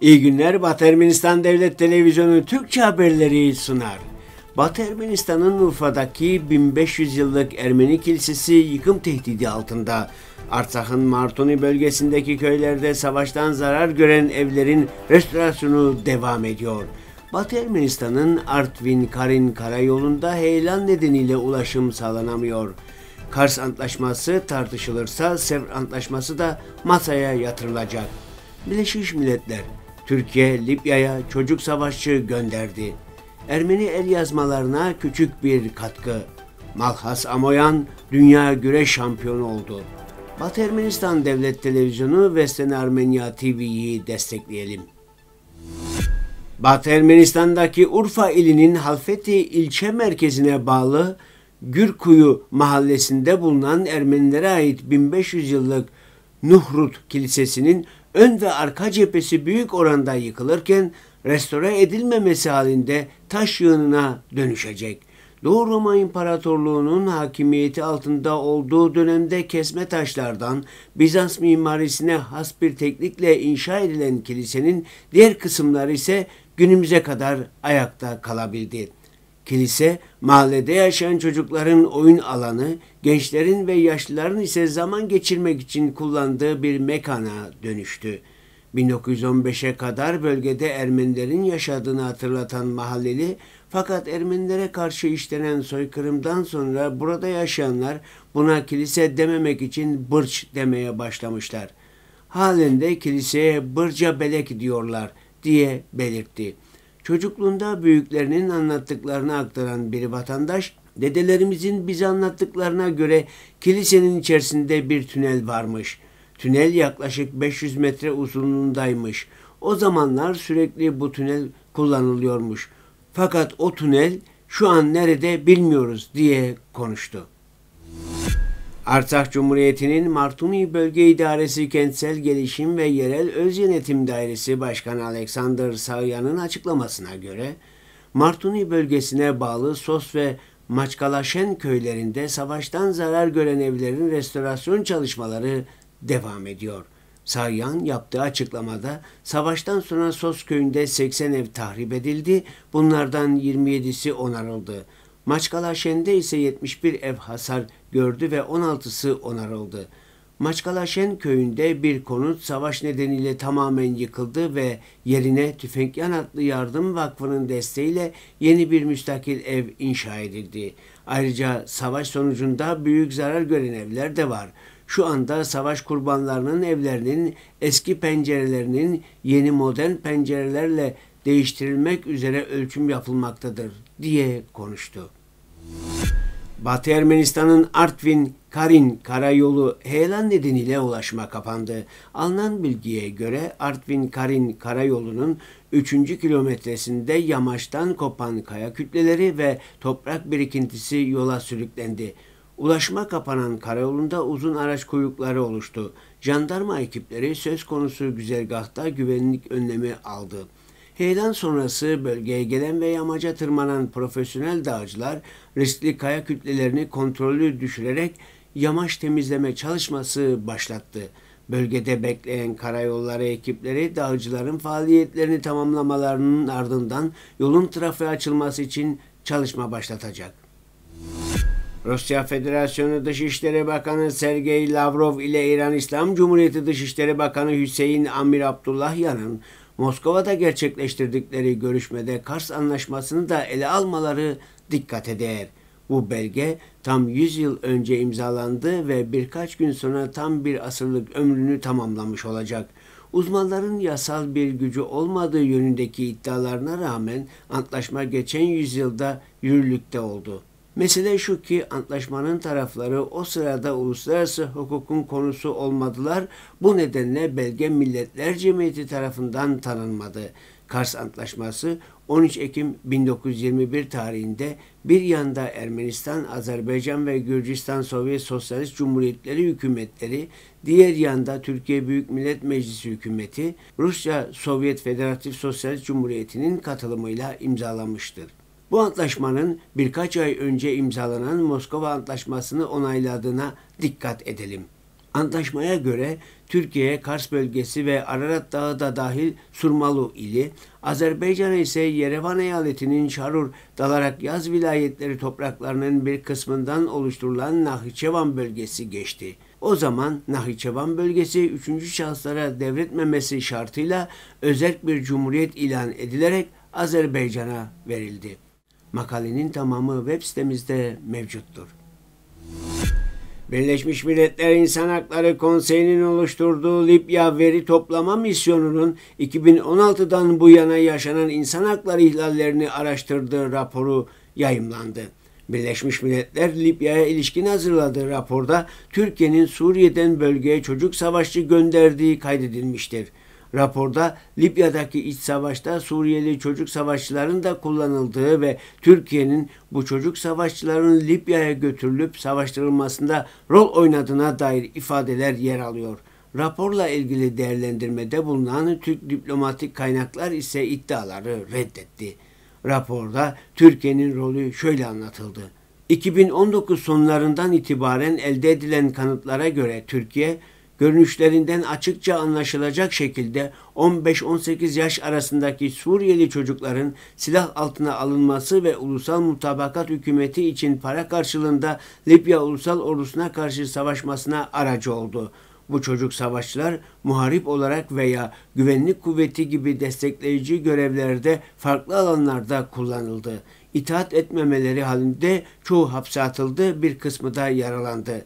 İyi günler Batı Ermenistan Devlet Televizyonu Türkçe haberleri sunar. Batı Ermenistan'ın Urfa'daki 1500 yıllık Ermeni kilisesi yıkım tehdidi altında. Artsakh'ın Martuni bölgesindeki köylerde savaştan zarar gören evlerin restorasyonu devam ediyor. Batı Ermenistan'ın Artvin-Karin karayolunda heyelan nedeniyle ulaşım sağlanamıyor. Kars Antlaşması tartışılırsa Sevr Antlaşması da masaya yatırılacak. Birleşmiş Milletler Türkiye Libya'ya çocuk savaşçı gönderdi. Ermeni el yazmalarına küçük bir katkı. Malhas Amoyan dünya güreş şampiyonu oldu. Batı Ermenistan Devlet Televizyonu ve Sen Armenya TV'yi destekleyelim. Batı Ermenistan'daki Urfa ilinin Halfeti ilçe merkezine bağlı Gürkuyu mahallesinde bulunan Ermenilere ait 1500 yıllık Nuhrut Kilisesi'nin ön ve arka cephesi büyük oranda yıkılırken restore edilmemesi halinde taş yığınına dönüşecek. Doğu Roma İmparatorluğu'nun hakimiyeti altında olduğu dönemde kesme taşlardan Bizans mimarisine has bir teknikle inşa edilen kilisenin diğer kısımları ise günümüze kadar ayakta kalabildi. Kilise, mahallede yaşayan çocukların oyun alanı, gençlerin ve yaşlıların ise zaman geçirmek için kullandığı bir mekana dönüştü. 1915'e kadar bölgede Ermenilerin yaşadığını hatırlatan mahalleli fakat Ermenilere karşı işlenen soykırımdan sonra burada yaşayanlar buna kilise dememek için bırç demeye başlamışlar. Halinde kiliseye bırca belek diyorlar diye belirtti. Çocukluğunda büyüklerinin anlattıklarını aktaran bir vatandaş, dedelerimizin bize anlattıklarına göre kilisenin içerisinde bir tünel varmış. Tünel yaklaşık 500 metre uzunluğundaymış. O zamanlar sürekli bu tünel kullanılıyormuş. Fakat o tünel şu an nerede bilmiyoruz diye konuştu. Artsakh Cumhuriyeti'nin Martuni Bölge İdaresi Kentsel Gelişim ve Yerel Öz Yönetim Dairesi Başkanı Alexander Sağyan'ın açıklamasına göre Martuni bölgesine bağlı Sos ve Maçkalaşen köylerinde savaştan zarar gören evlerin restorasyon çalışmaları devam ediyor. Saryan yaptığı açıklamada savaştan sonra Sos köyünde 80 ev tahrip edildi. Bunlardan 27'si onarıldı. Maçkalaşen'de ise 71 ev hasar gördü ve 16'sı onarıldı. Maçkalaşen köyünde bir konut savaş nedeniyle tamamen yıkıldı ve yerine Tüfekyan adlı yardım vakfının desteğiyle yeni bir müstakil ev inşa edildi. Ayrıca savaş sonucunda büyük zarar gören evler de var. Şu anda savaş kurbanlarının evlerinin eski pencerelerinin yeni modern pencerelerle değiştirilmek üzere ölçüm yapılmaktadır diye konuştu. Batı Ermenistan'ın Artvin Karin karayolu heyelan nedeniyle ulaşma kapandı. Alınan bilgiye göre Artvin Karin karayolunun 3. kilometresinde yamaçtan kopan kaya kütleleri ve toprak birikintisi yola sürüklendi. Ulaşma kapanan karayolunda uzun araç kuyrukları oluştu. Jandarma ekipleri söz konusu güzergahta güvenlik önlemi aldı. Heyelan sonrası bölgeye gelen ve yamaca tırmanan profesyonel dağcılar riskli kaya kütlelerini kontrollü düşürerek yamaç temizleme çalışması başlattı. Bölgede bekleyen karayolları ekipleri dağcıların faaliyetlerini tamamlamalarının ardından yolun trafiğe açılması için çalışma başlatacak. Rusya Federasyonu Dışişleri Bakanı Sergey Lavrov ile İran İslam Cumhuriyeti Dışişleri Bakanı Hüseyin Amir Abdullahyan'ın Moskova'da gerçekleştirdikleri görüşmede Kars Anlaşması'nı da ele almaları dikkat eder. Bu belge tam 100 yıl önce imzalandı ve birkaç gün sonra tam bir asırlık ömrünü tamamlamış olacak. Uzmanların yasal bir gücü olmadığı yönündeki iddialarına rağmen antlaşma geçen yüzyılda yürürlükte oldu. Mesele şu ki antlaşmanın tarafları o sırada uluslararası hukukun konusu olmadılar. Bu nedenle belge Milletler Cemiyeti tarafından tanınmadı. Kars Antlaşması 13 Ekim 1921 tarihinde bir yanda Ermenistan, Azerbaycan ve Gürcistan Sovyet Sosyalist Cumhuriyetleri hükümetleri, diğer yanda Türkiye Büyük Millet Meclisi hükümeti, Rusya Sovyet Federatif Sosyalist Cumhuriyeti'nin katılımıyla imzalamıştır. Bu antlaşmanın birkaç ay önce imzalanan Moskova Antlaşması'nı onayladığına dikkat edelim. Antlaşmaya göre Türkiye, Kars bölgesi ve Ararat Dağı da dahil Surmalu ili, Azerbaycan ise Yerevan eyaletinin Şarur, Dalarak Yaz vilayetleri topraklarının bir kısmından oluşturulan Nahçıvan bölgesi geçti. O zaman Nahçıvan bölgesi üçüncü şahıslara devretmemesi şartıyla özel bir cumhuriyet ilan edilerek Azerbaycan'a verildi. Makalenin tamamı web sitemizde mevcuttur. Birleşmiş Milletler İnsan Hakları Konseyi'nin oluşturduğu Libya veri toplama misyonunun 2016'dan bu yana yaşanan insan hakları ihlallerini araştırdığı raporu yayımlandı. Birleşmiş Milletler Libya'ya ilişkin hazırladığı raporda Türkiye'nin Suriye'den bölgeye çocuk savaşçı gönderdiği kaydedilmiştir. Raporda Libya'daki iç savaşta Suriyeli çocuk savaşçıların da kullanıldığı ve Türkiye'nin bu çocuk savaşçıların Libya'ya götürülüp savaştırılmasında rol oynadığına dair ifadeler yer alıyor. Raporla ilgili değerlendirmede bulunan Türk diplomatik kaynaklar ise iddiaları reddetti. Raporda Türkiye'nin rolü şöyle anlatıldı. 2019 sonlarından itibaren elde edilen kanıtlara göre Türkiye görünüşlerinden açıkça anlaşılacak şekilde 15-18 yaş arasındaki Suriyeli çocukların silah altına alınması ve ulusal mutabakat hükümeti için para karşılığında Libya ulusal ordusuna karşı savaşmasına aracı oldu. Bu çocuk savaşçılar muharip olarak veya güvenlik kuvveti gibi destekleyici görevlerde farklı alanlarda kullanıldı. İtaat etmemeleri halinde çoğu hapse atıldı, bir kısmı da yaralandı.''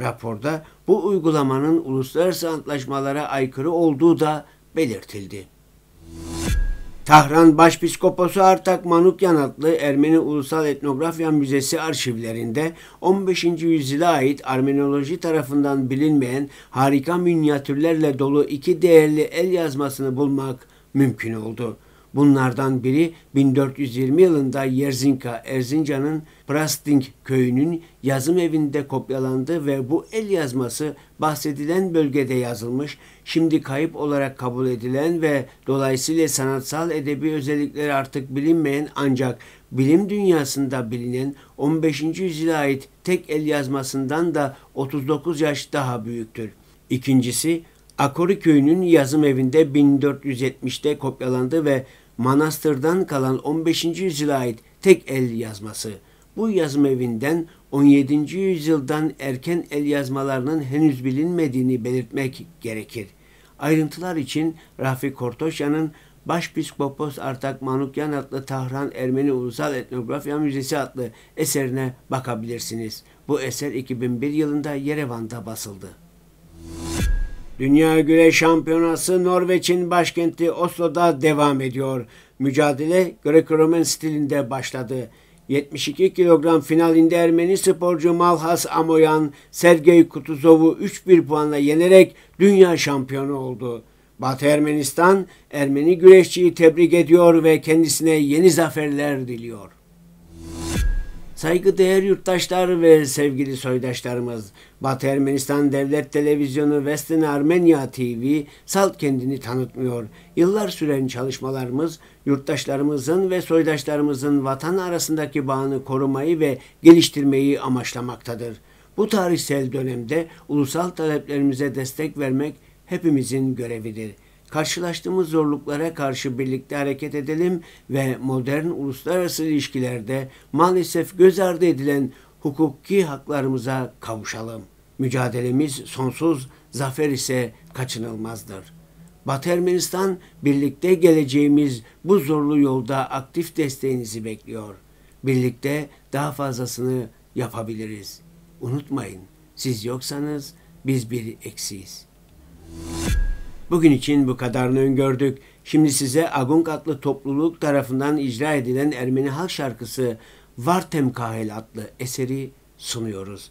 Raporda bu uygulamanın uluslararası antlaşmalara aykırı olduğu da belirtildi. Tahran Başpiskoposu Artak Manukyan adlı Ermeni Ulusal Etnografya Müzesi arşivlerinde 15. yüzyıla ait armenoloji tarafından bilinmeyen harika minyatürlerle dolu iki değerli el yazmasını bulmak mümkün oldu. Bunlardan biri 1420 yılında Yerzinka, Erzincan'ın Prasting köyünün yazım evinde kopyalandı ve bu el yazması bahsedilen bölgede yazılmış, şimdi kayıp olarak kabul edilen ve dolayısıyla sanatsal edebi özellikleri artık bilinmeyen ancak bilim dünyasında bilinen 15. yüzyıla ait tek el yazmasından da 39 yaş daha büyüktür. İkincisi Akori köyünün yazım evinde 1470'te kopyalandı ve manastırdan kalan 15. yüzyıla ait tek el yazması. Bu yazım evinden 17. yüzyıldan erken el yazmalarının henüz bilinmediğini belirtmek gerekir. Ayrıntılar için Rafi Kortoşya'nın Başpiskopos Artak Manukyan adlı Tahran Ermeni Ulusal Etnografya Müzesi adlı eserine bakabilirsiniz. Bu eser 2001 yılında Yerevan'da basıldı. Dünya Güreş Şampiyonası Norveç'in başkenti Oslo'da devam ediyor. Mücadele Greco-Roman stilinde başladı. 72 kilogram finalinde Ermeni sporcu Malhas Amoyan, Sergey Kutuzov'u 3-1 puanla yenerek dünya şampiyonu oldu. Batı Ermenistan, Ermeni güreşçiyi tebrik ediyor ve kendisine yeni zaferler diliyor. Saygıdeğer yurttaşlar ve sevgili soydaşlarımız, Batı Ermenistan Devlet Televizyonu Western Armenia TV salt kendini tanıtmıyor. Yıllar süren çalışmalarımız yurttaşlarımızın ve soydaşlarımızın vatan arasındaki bağını korumayı ve geliştirmeyi amaçlamaktadır. Bu tarihsel dönemde ulusal taleplerimize destek vermek hepimizin görevidir.'' karşılaştığımız zorluklara karşı birlikte hareket edelim ve modern uluslararası ilişkilerde maalesef göz ardı edilen hukuki haklarımıza kavuşalım. Mücadelemiz sonsuz, zafer ise kaçınılmazdır. Batı Ermenistan birlikte geleceğimiz bu zorlu yolda aktif desteğinizi bekliyor. Birlikte daha fazlasını yapabiliriz. Unutmayın, siz yoksanız biz bir eksiyiz. Bugün için bu kadarını öngördük. Şimdi size Agunk adlı topluluk tarafından icra edilen Ermeni halk şarkısı Vartem Kahel adlı eseri sunuyoruz.